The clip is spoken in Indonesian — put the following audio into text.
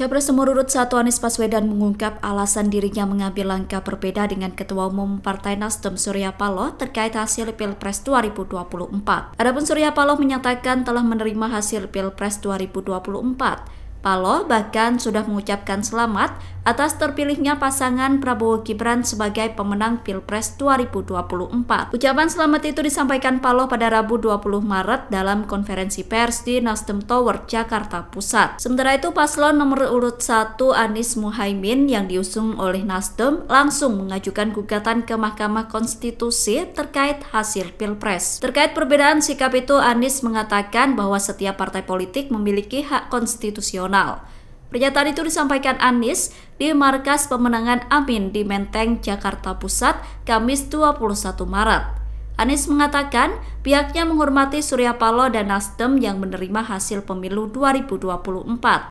Capres urut Satu Anies Baswedan mengungkap alasan dirinya mengambil langkah berbeda dengan Ketua Umum Partai Nasdem Surya Paloh terkait hasil Pilpres 2024. Adapun Surya Paloh menyatakan telah menerima hasil Pilpres 2024. Paloh bahkan sudah mengucapkan selamat atas terpilihnya pasangan Prabowo Gibran sebagai pemenang Pilpres 2024. Ucapan selamat itu disampaikan Paloh pada Rabu 20 Maret dalam konferensi pers di Nasdem Tower, Jakarta Pusat. Sementara itu paslon nomor urut 1 Anies Muhaimin yang diusung oleh Nasdem langsung mengajukan gugatan ke Mahkamah Konstitusi terkait hasil Pilpres. Terkait perbedaan sikap itu Anies mengatakan bahwa setiap partai politik memiliki hak konstitusional nasional. Pernyataan itu disampaikan Anies di Markas Pemenangan Amin di Menteng, Jakarta Pusat, Kamis 21 Maret. Anies mengatakan pihaknya menghormati Surya Paloh dan Nasdem yang menerima hasil pemilu 2024.